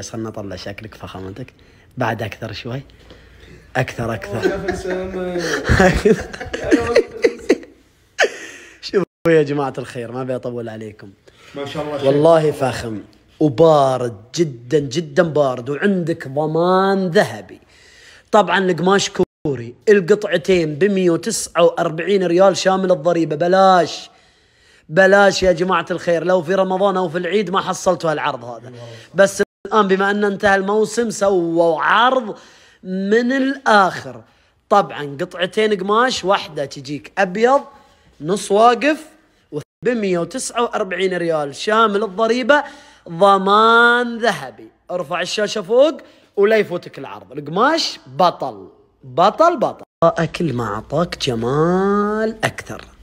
بس خلنا نطلع شكلك فخامتك بعد اكثر شوي اكثر اكثر شوفوا يا جماعه الخير ما بيطول عليكم ما شاء الله والله فخم وبارد جدا جدا بارد وعندك ضمان ذهبي طبعا القماش كوري القطعتين ب 149 ريال شامل الضريبه بلاش بلاش يا جماعه الخير لو في رمضان او في العيد ما حصلتوا هالعرض هذا بس الآن آه، بما أن انتهى الموسم سووا عرض من الآخر طبعا قطعتين قماش واحدة تجيك أبيض نص واقف ب 149 ريال شامل الضريبة ضمان ذهبي ارفع الشاشة فوق ولا يفوتك العرض القماش بطل بطل بطل كل ما أعطاك جمال أكثر